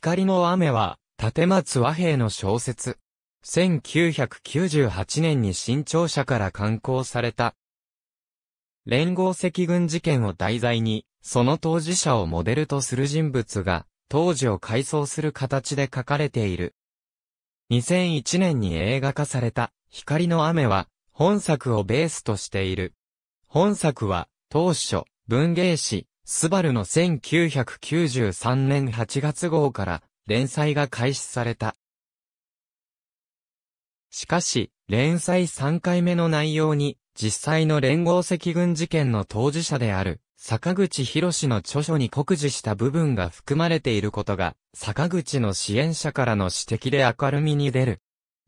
光の雨は、立松和平の小説。1998年に新潮社から刊行された。連合赤軍事件を題材に、その当事者をモデルとする人物が、当時を回想する形で書かれている。2001年に映画化された、光の雨は、本作をベースとしている。本作は、当初、文芸誌、スバルの1993年8月号から連載が開始された。しかし、連載3回目の内容に、実際の連合赤軍事件の当事者である、坂口博士の著書に酷似した部分が含まれていることが、坂口の支援者からの指摘で明るみに出る。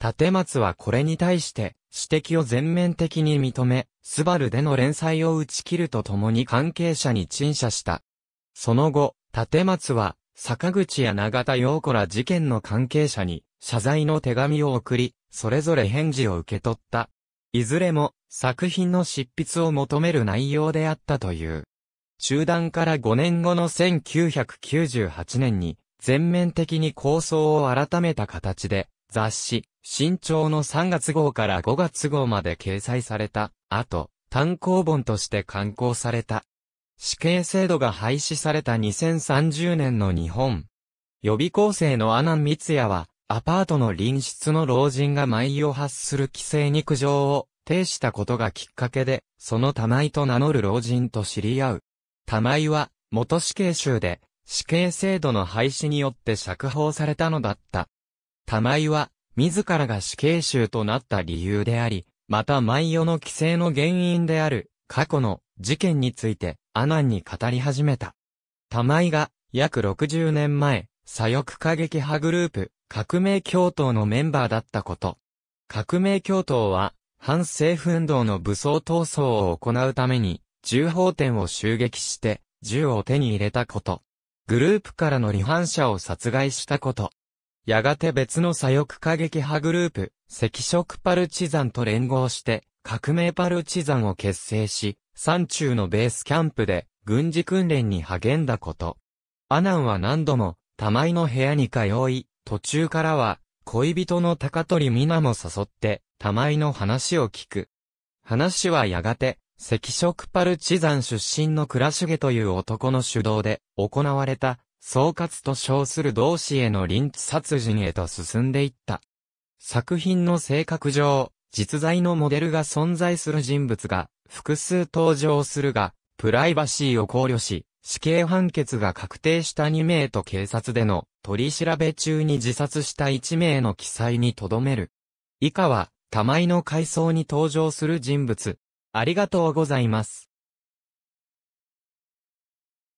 立松はこれに対して、指摘を全面的に認め、スバルでの連載を打ち切るとともに関係者に陳謝した。その後、立松は、坂口や永田陽子ら事件の関係者に、謝罪の手紙を送り、それぞれ返事を受け取った。いずれも、作品の執筆を求める内容であったという。中断から5年後の1998年に、全面的に構想を改めた形で、雑誌、新潮の3月号から5月号まで掲載された後、単行本として刊行された。死刑制度が廃止された2030年の日本。予備校生の阿南光也は、アパートの隣室の老人が舞を発する規制に苦情を呈したことがきっかけで、その玉井と名乗る老人と知り合う。玉井は、元死刑囚で、死刑制度の廃止によって釈放されたのだった。玉井は、自らが死刑囚となった理由であり、また舞夜の規制の原因である、過去の事件について、阿南に語り始めた。玉井が、約60年前、左翼過激派グループ、革命共闘のメンバーだったこと。革命共闘は、反政府運動の武装闘争を行うために、銃砲店を襲撃して、銃を手に入れたこと。グループからの離反者を殺害したこと。やがて別の左翼過激派グループ、赤色パルチザンと連合して、革命パルチザンを結成し、山中のベースキャンプで、軍事訓練に励んだこと。アナンは何度も、玉井の部屋に通い、途中からは、恋人の高取美奈も誘って、玉井の話を聞く。話はやがて、赤色パルチザン出身の倉重という男の主導で、行われた、総括と称する同志へのリンチ殺人へと進んでいった。作品の性格上、実在のモデルが存在する人物が複数登場するが、プライバシーを考慮し、死刑判決が確定した2名と警察での取り調べ中に自殺した1名の記載に留める。以下は、玉井の回想に登場する人物。ありがとうございます。